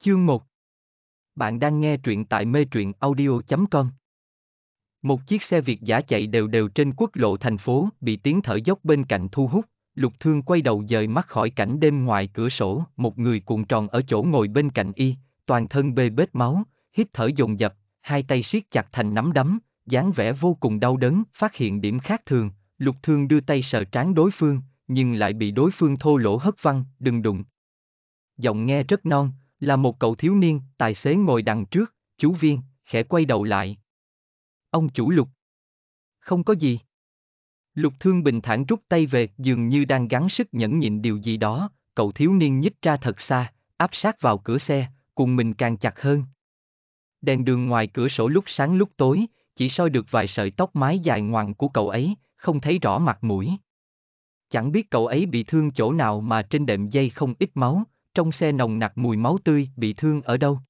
Chương 1 Bạn đang nghe truyện tại mê truyện audio.com Một chiếc xe Việt giả chạy đều đều trên quốc lộ thành phố bị tiếng thở dốc bên cạnh thu hút, lục thương quay đầu dời mắt khỏi cảnh đêm ngoài cửa sổ, một người cuộn tròn ở chỗ ngồi bên cạnh y, toàn thân bê bết máu, hít thở dồn dập, hai tay siết chặt thành nắm đấm, dáng vẻ vô cùng đau đớn, phát hiện điểm khác thường, lục thương đưa tay sờ trán đối phương, nhưng lại bị đối phương thô lỗ hất văng, đừng đụng. Giọng nghe rất non, là một cậu thiếu niên, tài xế ngồi đằng trước, chú Viên, khẽ quay đầu lại. Ông chủ Lục. Không có gì. Lục Thương bình thản rút tay về, dường như đang gắng sức nhẫn nhịn điều gì đó, cậu thiếu niên nhích ra thật xa, áp sát vào cửa xe, cùng mình càng chặt hơn. Đèn đường ngoài cửa sổ lúc sáng lúc tối, chỉ soi được vài sợi tóc mái dài ngoằng của cậu ấy, không thấy rõ mặt mũi. Chẳng biết cậu ấy bị thương chỗ nào mà trên đệm dây không ít máu, trong xe nồng nặc mùi máu tươi, bị thương ở đâu?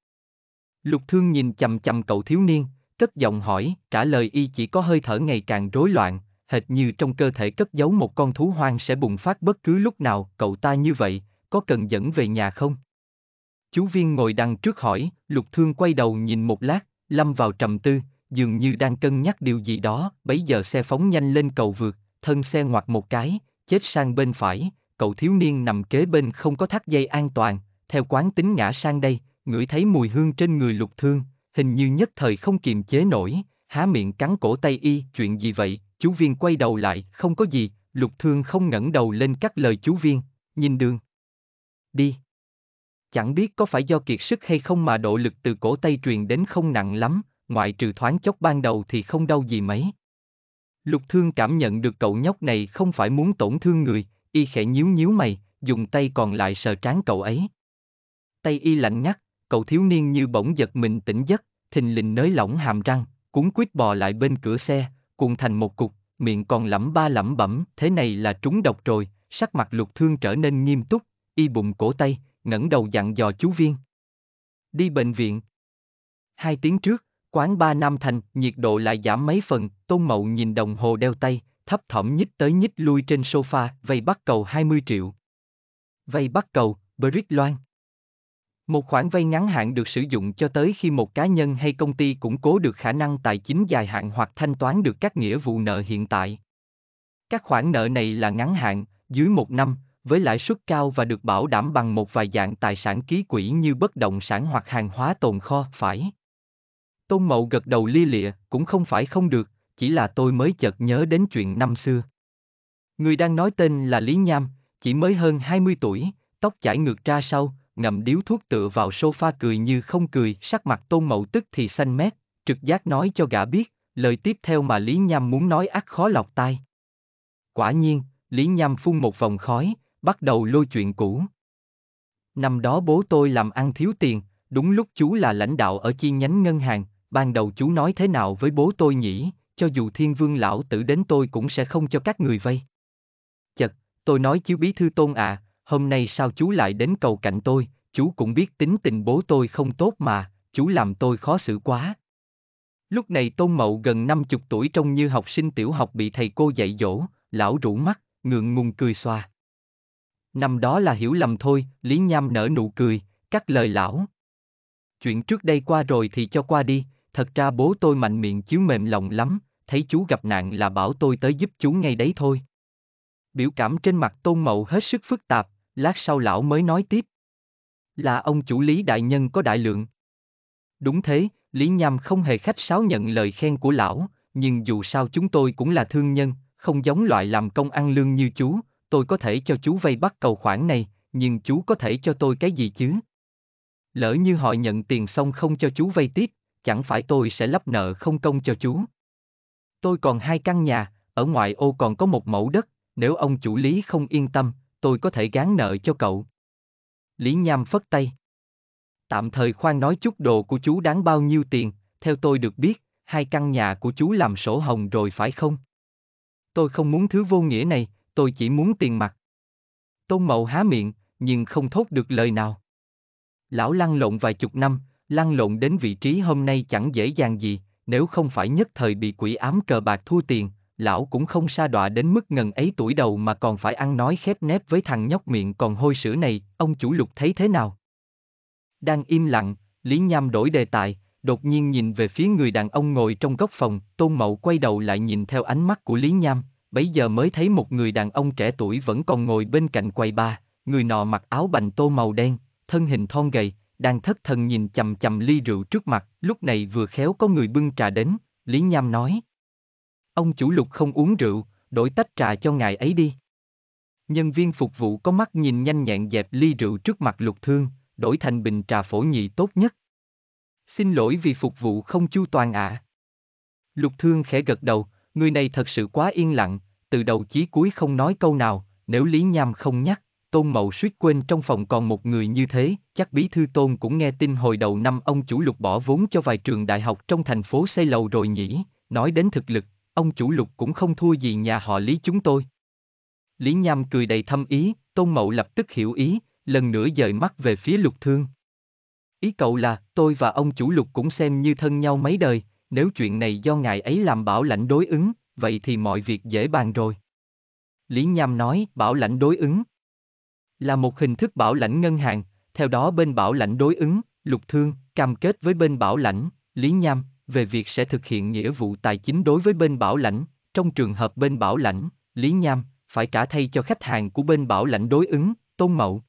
Lục thương nhìn chầm chầm cậu thiếu niên, cất giọng hỏi, trả lời y chỉ có hơi thở ngày càng rối loạn, hệt như trong cơ thể cất giấu một con thú hoang sẽ bùng phát bất cứ lúc nào, cậu ta như vậy, có cần dẫn về nhà không? Chú viên ngồi đằng trước hỏi, lục thương quay đầu nhìn một lát, lâm vào trầm tư, dường như đang cân nhắc điều gì đó, bấy giờ xe phóng nhanh lên cầu vượt, thân xe ngoặt một cái, chết sang bên phải, cậu thiếu niên nằm kế bên không có thắt dây an toàn, theo quán tính ngã sang đây, ngửi thấy mùi hương trên người lục thương, hình như nhất thời không kiềm chế nổi, há miệng cắn cổ tay y, chuyện gì vậy, chú viên quay đầu lại, không có gì, lục thương không ngẩng đầu lên các lời chú viên, nhìn đường. Đi. Chẳng biết có phải do kiệt sức hay không mà độ lực từ cổ tay truyền đến không nặng lắm, ngoại trừ thoáng chốc ban đầu thì không đau gì mấy. Lục thương cảm nhận được cậu nhóc này không phải muốn tổn thương người, y khẽ nhíu nhíu mày, dùng tay còn lại sờ trán cậu ấy. Tay y lạnh nhắc, cậu thiếu niên như bỗng giật mình tỉnh giấc, thình lình nới lỏng hàm răng, cuốn quýt bò lại bên cửa xe, cuộn thành một cục, miệng còn lẩm ba lẩm bẩm, thế này là trúng độc rồi, sắc mặt lục thương trở nên nghiêm túc, y bụng cổ tay, ngẩng đầu dặn dò chú viên. Đi bệnh viện. Hai tiếng trước, quán ba Nam Thành, nhiệt độ lại giảm mấy phần, Tôn Mậu nhìn đồng hồ đeo tay, thấp thỏm nhích tới nhích lui trên sofa, vay bắt cầu 20 triệu. Vay bắt cầu, Brick Loan. Một khoản vay ngắn hạn được sử dụng cho tới khi một cá nhân hay công ty củng cố được khả năng tài chính dài hạn hoặc thanh toán được các nghĩa vụ nợ hiện tại. Các khoản nợ này là ngắn hạn, dưới một năm, với lãi suất cao và được bảo đảm bằng một vài dạng tài sản ký quỹ như bất động sản hoặc hàng hóa tồn kho, phải. Tôn Mậu gật đầu lia lịa, cũng không phải không được, chỉ là tôi mới chợt nhớ đến chuyện năm xưa. Người đang nói tên là Lý Nham, chỉ mới hơn 20 tuổi, tóc chải ngược ra sau, ngậm điếu thuốc tựa vào sofa cười như không cười, sắc mặt tôn mậu tức thì xanh mét, trực giác nói cho gã biết, lời tiếp theo mà Lý Nham muốn nói ác khó lọc tai. Quả nhiên, Lý Nham phun một vòng khói, bắt đầu lôi chuyện cũ. Năm đó bố tôi làm ăn thiếu tiền, đúng lúc chú là lãnh đạo ở chi nhánh ngân hàng, ban đầu chú nói thế nào với bố tôi nhỉ, cho dù thiên vương lão tử đến tôi cũng sẽ không cho các người vây. Chật, tôi nói chứ bí thư tôn à, hôm nay sao chú lại đến cầu cạnh tôi, chú cũng biết tính tình bố tôi không tốt mà, chú làm tôi khó xử quá. Lúc này Tôn Mậu gần 50 tuổi trông như học sinh tiểu học bị thầy cô dạy dỗ, lão rũ mắt, ngượng ngùng cười xoa. Năm đó là hiểu lầm thôi, Lý Nham nở nụ cười, cắt lời lão. Chuyện trước đây qua rồi thì cho qua đi, thật ra bố tôi mạnh miệng chứ mềm lòng lắm, thấy chú gặp nạn là bảo tôi tới giúp chú ngay đấy thôi. Biểu cảm trên mặt tôn mậu hết sức phức tạp, lát sau lão mới nói tiếp. Là ông chủ lý đại nhân có đại lượng. Đúng thế, Lý Nham không hề khách sáo nhận lời khen của lão, nhưng dù sao chúng tôi cũng là thương nhân, không giống loại làm công ăn lương như chú, tôi có thể cho chú vay bắt cầu khoản này, nhưng chú có thể cho tôi cái gì chứ? Lỡ như họ nhận tiền xong không cho chú vay tiếp, chẳng phải tôi sẽ lắp nợ không công cho chú. Tôi còn hai căn nhà, ở ngoại ô còn có một mẫu đất, nếu ông chủ Lý không yên tâm, tôi có thể gán nợ cho cậu. Lý Nham phất tay. Tạm thời khoan nói chút đồ của chú đáng bao nhiêu tiền, theo tôi được biết, hai căn nhà của chú làm sổ hồng rồi phải không? Tôi không muốn thứ vô nghĩa này, tôi chỉ muốn tiền mặt. Tôn Mậu há miệng, nhưng không thốt được lời nào. Lão lăn lộn vài chục năm, lăn lộn đến vị trí hôm nay chẳng dễ dàng gì, nếu không phải nhất thời bị quỷ ám cờ bạc thua tiền, lão cũng không sa đọa đến mức ngần ấy tuổi đầu mà còn phải ăn nói khép nép với thằng nhóc miệng còn hôi sữa này, ông chủ lục thấy thế nào? Đang im lặng, Lý Nham đổi đề tài, đột nhiên nhìn về phía người đàn ông ngồi trong góc phòng, Tôn Mậu quay đầu lại nhìn theo ánh mắt của Lý Nham, bấy giờ mới thấy một người đàn ông trẻ tuổi vẫn còn ngồi bên cạnh quầy ba, người nọ mặc áo bành tô màu đen, thân hình thon gầy, đang thất thần nhìn chầm chầm ly rượu trước mặt, lúc này vừa khéo có người bưng trà đến, Lý Nham nói. Ông chủ lục không uống rượu, đổi tách trà cho ngài ấy đi. Nhân viên phục vụ có mắt nhìn nhanh nhẹn dẹp ly rượu trước mặt lục thương, đổi thành bình trà phổ nhị tốt nhất. Xin lỗi vì phục vụ không chu toàn ạ. À. Lục thương khẽ gật đầu, người này thật sự quá yên lặng, từ đầu chí cuối không nói câu nào, nếu Lý Nham không nhắc tôn mậu suýt quên trong phòng còn một người như thế, chắc bí thư tôn cũng nghe tin hồi đầu năm ông chủ lục bỏ vốn cho vài trường đại học trong thành phố xây lầu rồi nhỉ, nói đến thực lực, ông chủ lục cũng không thua gì nhà họ lý chúng tôi. Lý Nham cười đầy thâm ý, tôn mậu lập tức hiểu ý, lần nữa dời mắt về phía lục thương. Ý cậu là, tôi và ông chủ lục cũng xem như thân nhau mấy đời, nếu chuyện này do ngài ấy làm bảo lãnh đối ứng, vậy thì mọi việc dễ bàn rồi. Lý Nham nói, bảo lãnh đối ứng là một hình thức bảo lãnh ngân hàng, theo đó bên bảo lãnh đối ứng, lục thương, cam kết với bên bảo lãnh, Lý Nham, về việc sẽ thực hiện nghĩa vụ tài chính đối với bên bảo lãnh, trong trường hợp bên bảo lãnh, Lý Nham, phải trả thay cho khách hàng của bên bảo lãnh đối ứng, Tôn Mậu.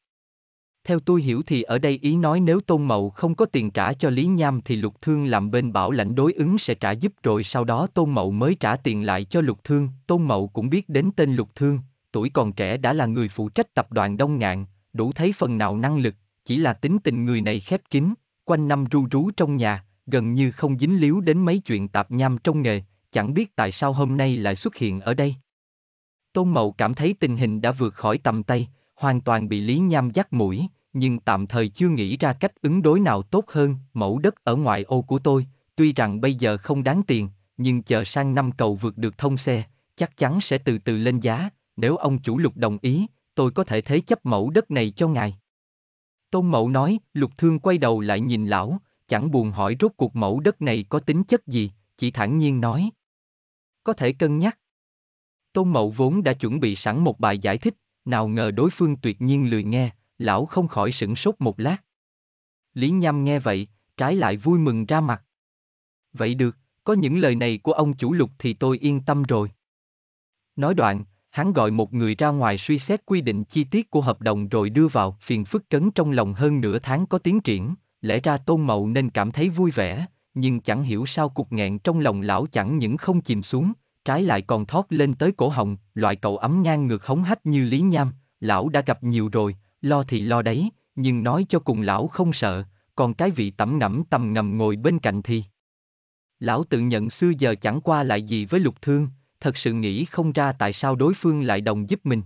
Theo tôi hiểu thì ở đây ý nói nếu Tôn Mậu không có tiền trả cho Lý Nham thì Lục Thương làm bên bảo lãnh đối ứng sẽ trả giúp rồi sau đó Tôn Mậu mới trả tiền lại cho Lục Thương. Tôn Mậu cũng biết đến tên Lục Thương, tuổi còn trẻ đã là người phụ trách tập đoàn Đông Ngạn, đủ thấy phần nào năng lực, chỉ là tính tình người này khép kín, quanh năm ru rú trong nhà, gần như không dính líu đến mấy chuyện tạp nham trong nghề, chẳng biết tại sao hôm nay lại xuất hiện ở đây. Tôn Mậu cảm thấy tình hình đã vượt khỏi tầm tay, hoàn toàn bị Lý Nham dắt mũi, nhưng tạm thời chưa nghĩ ra cách ứng đối nào tốt hơn, mẫu đất ở ngoại ô của tôi, tuy rằng bây giờ không đáng tiền, nhưng chờ sang năm cầu vượt được thông xe, chắc chắn sẽ từ từ lên giá, nếu ông chủ lục đồng ý, tôi có thể thế chấp mẫu đất này cho ngài. Tôn mẫu nói, lục thương quay đầu lại nhìn lão, chẳng buồn hỏi rốt cuộc mẫu đất này có tính chất gì, chỉ thản nhiên nói. Có thể cân nhắc. Tôn mẫu vốn đã chuẩn bị sẵn một bài giải thích, nào ngờ đối phương tuyệt nhiên lười nghe, lão không khỏi sửng sốt một lát. Lý nhâm nghe vậy, trái lại vui mừng ra mặt. Vậy được, có những lời này của ông chủ lục thì tôi yên tâm rồi. Nói đoạn, hắn gọi một người ra ngoài suy xét quy định chi tiết của hợp đồng rồi đưa vào phiền phức cấn trong lòng hơn nửa tháng có tiến triển, lẽ ra tôn mậu nên cảm thấy vui vẻ, nhưng chẳng hiểu sao cục nghẹn trong lòng lão chẳng những không chìm xuống, trái lại còn thót lên tới cổ họng, loại cậu ấm ngang ngược hống hách như Lý Nham, lão đã gặp nhiều rồi, lo thì lo đấy, nhưng nói cho cùng lão không sợ, còn cái vị tẩm ngẫm tầm ngầm ngồi bên cạnh thì. Lão tự nhận xưa giờ chẳng qua lại gì với lục thương, thật sự nghĩ không ra tại sao đối phương lại đồng giúp mình.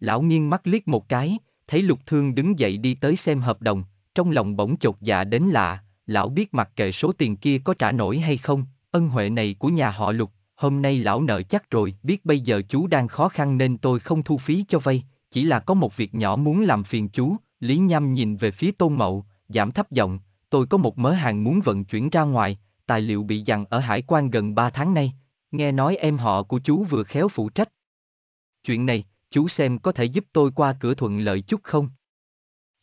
Lão nghiêng mắt liếc một cái, thấy lục thương đứng dậy đi tới xem hợp đồng, trong lòng bỗng chột dạ đến lạ, lão biết mặc kệ số tiền kia có trả nổi hay không, ân huệ này của nhà họ lục, hôm nay lão nợ chắc rồi, biết bây giờ chú đang khó khăn nên tôi không thu phí cho vay, chỉ là có một việc nhỏ muốn làm phiền chú, Lý Nham nhìn về phía Tôn Mậu, giảm thấp giọng, tôi có một mớ hàng muốn vận chuyển ra ngoài, tài liệu bị dằn ở hải quan gần 3 tháng nay, Nghe nói em họ của chú vừa khéo phụ trách. Chuyện này, chú xem có thể giúp tôi qua cửa thuận lợi chút không?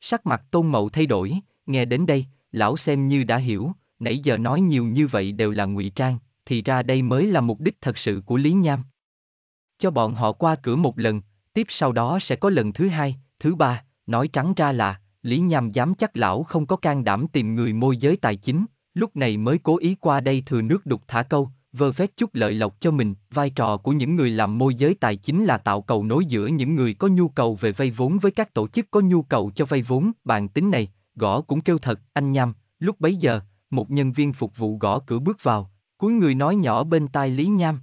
Sắc mặt tôn mậu thay đổi, nghe đến đây, lão xem như đã hiểu, nãy giờ nói nhiều như vậy đều là ngụy trang, thì ra đây mới là mục đích thật sự của Lý Nham. Cho bọn họ qua cửa một lần, tiếp sau đó sẽ có lần thứ hai, thứ ba, nói trắng ra là, Lý Nham dám chắc lão không có can đảm tìm người môi giới tài chính, lúc này mới cố ý qua đây thừa nước đục thả câu, vơ vét chút lợi lộc cho mình, vai trò của những người làm môi giới tài chính là tạo cầu nối giữa những người có nhu cầu về vay vốn với các tổ chức có nhu cầu cho vay vốn, bàn tính này, gõ cũng kêu thật, anh nham, lúc bấy giờ, một nhân viên phục vụ gõ cửa bước vào, cuối người nói nhỏ bên tai Lý Nham.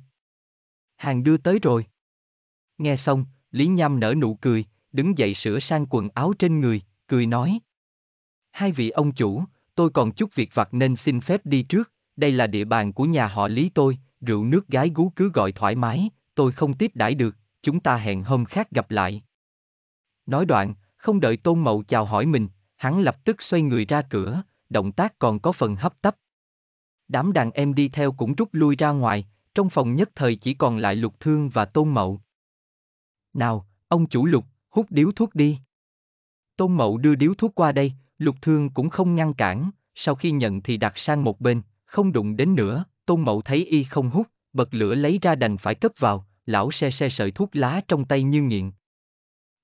Hàng đưa tới rồi. Nghe xong, Lý Nham nở nụ cười, đứng dậy sửa sang quần áo trên người, cười nói. Hai vị ông chủ, tôi còn chút việc vặt nên xin phép đi trước, đây là địa bàn của nhà họ Lý tôi, rượu nước gái gú cứ gọi thoải mái, tôi không tiếp đãi được, chúng ta hẹn hôm khác gặp lại. Nói đoạn, không đợi Tôn Mậu chào hỏi mình, hắn lập tức xoay người ra cửa, động tác còn có phần hấp tấp. Đám đàn em đi theo cũng rút lui ra ngoài, trong phòng nhất thời chỉ còn lại Lục Thương và Tôn Mậu. Nào, ông chủ Lục, hút điếu thuốc đi. Tôn Mậu đưa điếu thuốc qua đây, Lục Thương cũng không ngăn cản, sau khi nhận thì đặt sang một bên, không đụng đến nữa, tôn mậu thấy y không hút, bật lửa lấy ra đành phải cất vào, lão xe xe sợi thuốc lá trong tay như nghiện.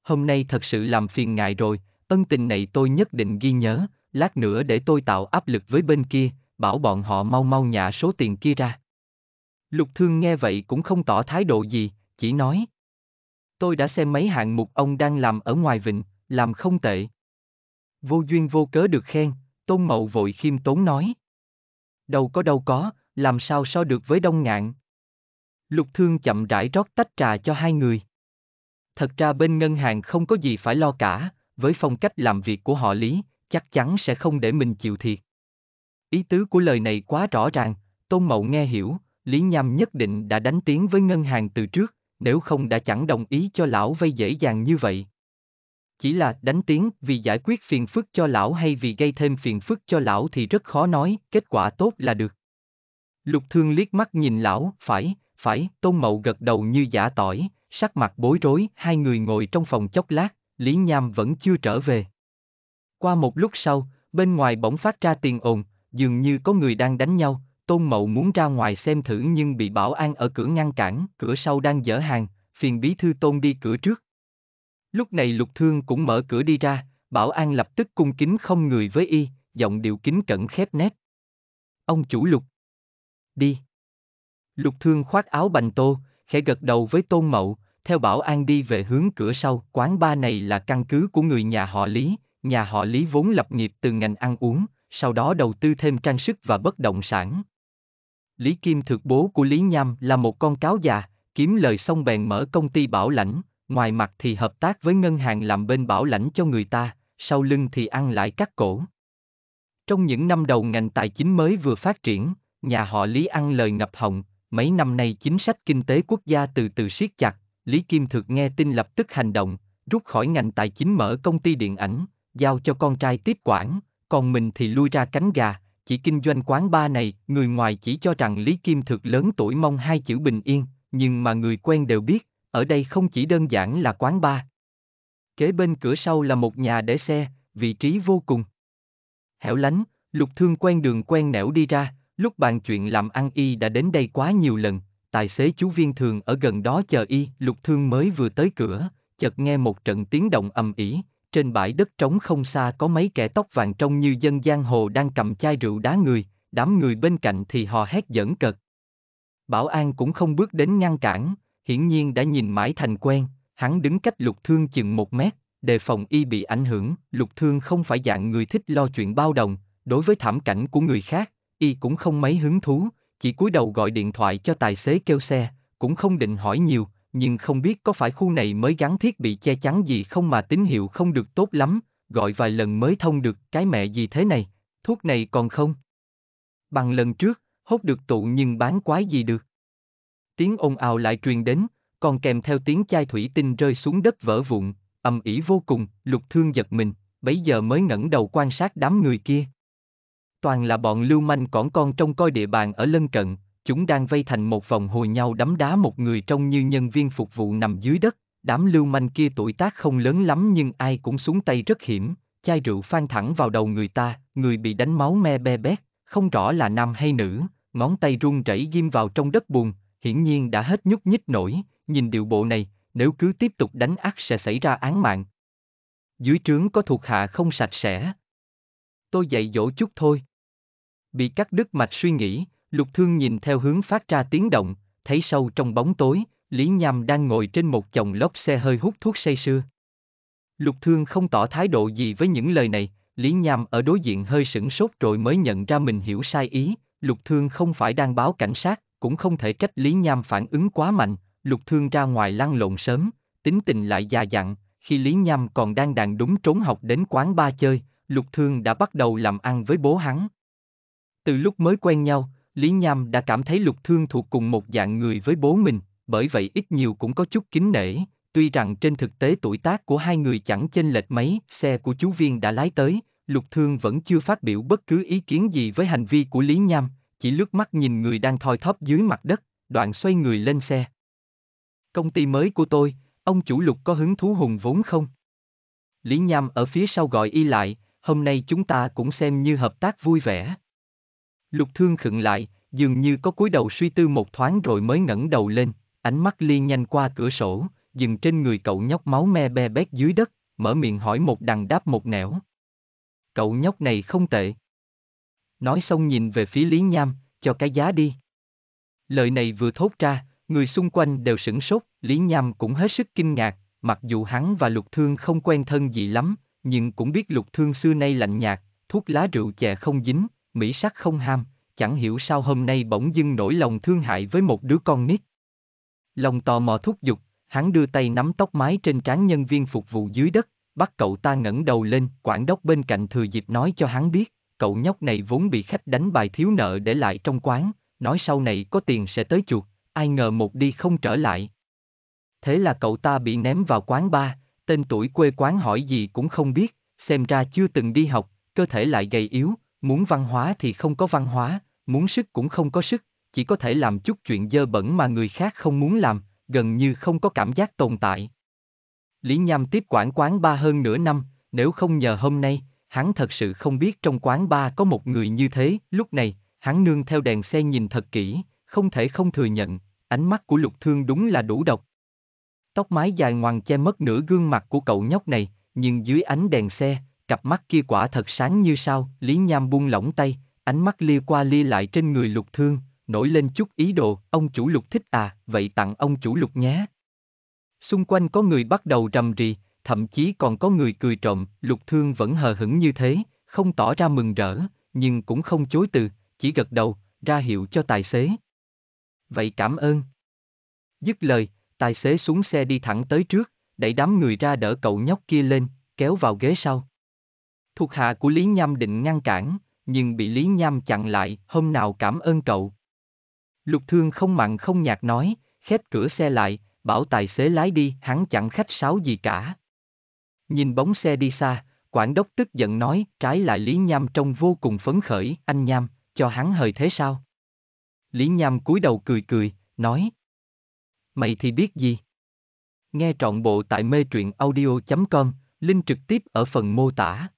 Hôm nay thật sự làm phiền ngại rồi, ân tình này tôi nhất định ghi nhớ, lát nữa để tôi tạo áp lực với bên kia, bảo bọn họ mau mau nhả số tiền kia ra. Lục Thương nghe vậy cũng không tỏ thái độ gì, chỉ nói. Tôi đã xem mấy hạng mục ông đang làm ở ngoài vịnh, làm không tệ. Vô duyên vô cớ được khen, Tôn Mậu vội khiêm tốn nói. Đâu có đâu có, làm sao so được với đông ngạn. Lục Thương chậm rãi rót tách trà cho hai người. Thật ra bên ngân hàng không có gì phải lo cả, với phong cách làm việc của họ Lý, chắc chắn sẽ không để mình chịu thiệt. Ý tứ của lời này quá rõ ràng, Tôn Mậu nghe hiểu, Lý Nham nhất định đã đánh tiếng với ngân hàng từ trước, nếu không đã chẳng đồng ý cho lão vay dễ dàng như vậy chỉ là đánh tiếng vì giải quyết phiền phức cho lão hay vì gây thêm phiền phức cho lão thì rất khó nói, kết quả tốt là được. Lục thương liếc mắt nhìn lão, phải, phải, tôn mậu gật đầu như giả tỏi, sắc mặt bối rối, hai người ngồi trong phòng chốc lát, Lý Nham vẫn chưa trở về. Qua một lúc sau, bên ngoài bỗng phát ra tiền ồn, dường như có người đang đánh nhau, tôn mậu muốn ra ngoài xem thử nhưng bị bảo an ở cửa ngăn cản, cửa sau đang dở hàng, phiền bí thư tôn đi cửa trước. Lúc này lục thương cũng mở cửa đi ra, bảo an lập tức cung kính không người với y, giọng điệu kính cẩn khép nét. Ông chủ lục. Đi. Lục thương khoác áo bành tô, khẽ gật đầu với tôn mậu, theo bảo an đi về hướng cửa sau. Quán ba này là căn cứ của người nhà họ Lý, nhà họ Lý vốn lập nghiệp từ ngành ăn uống, sau đó đầu tư thêm trang sức và bất động sản. Lý Kim thực bố của Lý Nham là một con cáo già, kiếm lời xong bèn mở công ty bảo lãnh, Ngoài mặt thì hợp tác với ngân hàng làm bên bảo lãnh cho người ta, sau lưng thì ăn lại cắt cổ. Trong những năm đầu ngành tài chính mới vừa phát triển, nhà họ Lý ăn lời ngập họng, mấy năm nay chính sách kinh tế quốc gia từ từ siết chặt, Lý Kim Thực nghe tin lập tức hành động, rút khỏi ngành tài chính mở công ty điện ảnh, giao cho con trai tiếp quản, còn mình thì lui ra cánh gà, chỉ kinh doanh quán bar này, người ngoài chỉ cho rằng Lý Kim Thực lớn tuổi mong hai chữ bình yên, nhưng mà người quen đều biết, ở đây không chỉ đơn giản là quán bar. Kế bên cửa sau là một nhà để xe, vị trí vô cùng. Hẻo lánh, lục thương quen đường quen nẻo đi ra, lúc bàn chuyện làm ăn y đã đến đây quá nhiều lần, tài xế chú viên thường ở gần đó chờ y, lục thương mới vừa tới cửa, chợt nghe một trận tiếng động ầm ĩ, trên bãi đất trống không xa có mấy kẻ tóc vàng trông như dân giang hồ đang cầm chai rượu đá người, đám người bên cạnh thì hò hét giỡn cợt. Bảo an cũng không bước đến ngăn cản, hiển nhiên đã nhìn mãi thành quen, hắn đứng cách lục thương chừng một mét, đề phòng y bị ảnh hưởng, lục thương không phải dạng người thích lo chuyện bao đồng, đối với thảm cảnh của người khác, y cũng không mấy hứng thú, chỉ cúi đầu gọi điện thoại cho tài xế kêu xe, cũng không định hỏi nhiều, nhưng không biết có phải khu này mới gắn thiết bị che chắn gì không mà tín hiệu không được tốt lắm, gọi vài lần mới thông được cái mẹ gì thế này, thuốc này còn không. Bằng lần trước, hốt được tụ nhưng bán quái gì được tiếng ồn ào lại truyền đến, còn kèm theo tiếng chai thủy tinh rơi xuống đất vỡ vụn, ầm ĩ vô cùng, lục thương giật mình, bấy giờ mới ngẩng đầu quan sát đám người kia. Toàn là bọn lưu manh cỏn con trông coi địa bàn ở lân cận, chúng đang vây thành một vòng hồi nhau đấm đá một người trông như nhân viên phục vụ nằm dưới đất, đám lưu manh kia tuổi tác không lớn lắm nhưng ai cũng xuống tay rất hiểm, chai rượu phan thẳng vào đầu người ta, người bị đánh máu me be bét, không rõ là nam hay nữ, ngón tay run rẩy ghim vào trong đất buồn, hiển nhiên đã hết nhúc nhích nổi, nhìn điệu bộ này, nếu cứ tiếp tục đánh ác sẽ xảy ra án mạng. Dưới trướng có thuộc hạ không sạch sẽ. Tôi dạy dỗ chút thôi. Bị cắt đứt mạch suy nghĩ, lục thương nhìn theo hướng phát ra tiếng động, thấy sâu trong bóng tối, Lý Nham đang ngồi trên một chồng lốp xe hơi hút thuốc say sưa. Lục thương không tỏ thái độ gì với những lời này, Lý Nham ở đối diện hơi sửng sốt rồi mới nhận ra mình hiểu sai ý, lục thương không phải đang báo cảnh sát, cũng không thể trách Lý Nham phản ứng quá mạnh, lục thương ra ngoài lăn lộn sớm, tính tình lại già dặn, khi Lý Nham còn đang đàn đúng trốn học đến quán ba chơi, lục thương đã bắt đầu làm ăn với bố hắn. Từ lúc mới quen nhau, Lý Nham đã cảm thấy lục thương thuộc cùng một dạng người với bố mình, bởi vậy ít nhiều cũng có chút kính nể, tuy rằng trên thực tế tuổi tác của hai người chẳng chênh lệch mấy, xe của chú Viên đã lái tới, lục thương vẫn chưa phát biểu bất cứ ý kiến gì với hành vi của Lý Nham, chỉ lướt mắt nhìn người đang thoi thóp dưới mặt đất, đoạn xoay người lên xe. Công ty mới của tôi, ông chủ lục có hứng thú hùng vốn không? Lý Nham ở phía sau gọi y lại, hôm nay chúng ta cũng xem như hợp tác vui vẻ. Lục thương khựng lại, dường như có cúi đầu suy tư một thoáng rồi mới ngẩng đầu lên, ánh mắt ly nhanh qua cửa sổ, dừng trên người cậu nhóc máu me be bét dưới đất, mở miệng hỏi một đằng đáp một nẻo. Cậu nhóc này không tệ, nói xong nhìn về phía Lý Nham, cho cái giá đi. Lời này vừa thốt ra, người xung quanh đều sửng sốt, Lý Nham cũng hết sức kinh ngạc, mặc dù hắn và lục thương không quen thân gì lắm, nhưng cũng biết lục thương xưa nay lạnh nhạt, thuốc lá rượu chè không dính, mỹ sắc không ham, chẳng hiểu sao hôm nay bỗng dưng nổi lòng thương hại với một đứa con nít. Lòng tò mò thúc giục, hắn đưa tay nắm tóc mái trên trán nhân viên phục vụ dưới đất, bắt cậu ta ngẩng đầu lên, quản đốc bên cạnh thừa dịp nói cho hắn biết cậu nhóc này vốn bị khách đánh bài thiếu nợ để lại trong quán, nói sau này có tiền sẽ tới chuột, ai ngờ một đi không trở lại. Thế là cậu ta bị ném vào quán ba, tên tuổi quê quán hỏi gì cũng không biết, xem ra chưa từng đi học, cơ thể lại gầy yếu, muốn văn hóa thì không có văn hóa, muốn sức cũng không có sức, chỉ có thể làm chút chuyện dơ bẩn mà người khác không muốn làm, gần như không có cảm giác tồn tại. Lý Nham tiếp quản quán ba hơn nửa năm, nếu không nhờ hôm nay, hắn thật sự không biết trong quán ba có một người như thế, lúc này, hắn nương theo đèn xe nhìn thật kỹ, không thể không thừa nhận, ánh mắt của lục thương đúng là đủ độc. Tóc mái dài ngoằn che mất nửa gương mặt của cậu nhóc này, nhưng dưới ánh đèn xe, cặp mắt kia quả thật sáng như sao, Lý Nham buông lỏng tay, ánh mắt lia qua lia lại trên người lục thương, nổi lên chút ý đồ, ông chủ lục thích à, vậy tặng ông chủ lục nhé. Xung quanh có người bắt đầu rầm rì, thậm chí còn có người cười trộm, lục thương vẫn hờ hững như thế, không tỏ ra mừng rỡ, nhưng cũng không chối từ, chỉ gật đầu, ra hiệu cho tài xế. Vậy cảm ơn. Dứt lời, tài xế xuống xe đi thẳng tới trước, đẩy đám người ra đỡ cậu nhóc kia lên, kéo vào ghế sau. Thuộc hạ của Lý Nham định ngăn cản, nhưng bị Lý Nham chặn lại, hôm nào cảm ơn cậu. Lục Thương không mặn không nhạt nói, khép cửa xe lại, bảo tài xế lái đi, hắn chẳng khách sáo gì cả, Nhìn bóng xe đi xa, quản đốc tức giận nói, trái lại Lý Nham trông vô cùng phấn khởi, anh Nham, cho hắn hời thế sao? Lý Nham cúi đầu cười cười, nói. Mày thì biết gì? Nghe trọn bộ tại mê truyện audio.com, link trực tiếp ở phần mô tả.